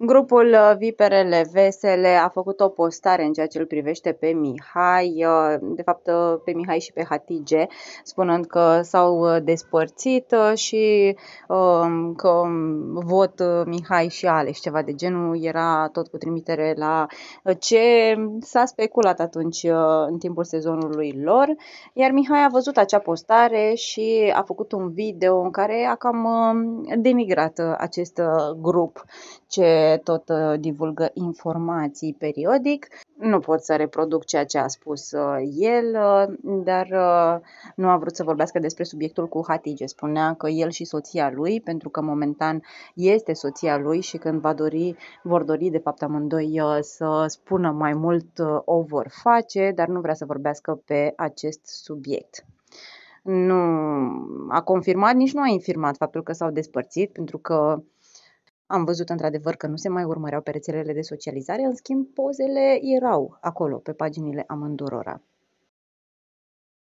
Grupul uh, Viperele Vesele a făcut o postare în ceea ce îl privește pe Mihai, uh, de fapt uh, pe Mihai și pe Hatige, spunând că s-au despărțit și um, că um, vot Mihai și Aleș, ceva de genul, era tot cu trimitere la ce s-a speculat atunci în timpul sezonului lor, iar Mihai a văzut acea postare și a făcut un video în care a cam um, denigrat acest grup ce tot uh, divulgă informații periodic. Nu pot să reproduc ceea ce a spus uh, el, uh, dar nu a vrut să vorbească despre subiectul cu Hatige. Spunea că el și soția lui, pentru că momentan este soția lui și când va dori, vor dori de fapt amândoi să spună mai mult o vor face, dar nu vrea să vorbească pe acest subiect nu a confirmat, nici nu a infirmat faptul că s-au despărțit, pentru că am văzut într-adevăr că nu se mai urmăreau pe rețelele de socializare, în schimb pozele erau acolo, pe paginile amândurora.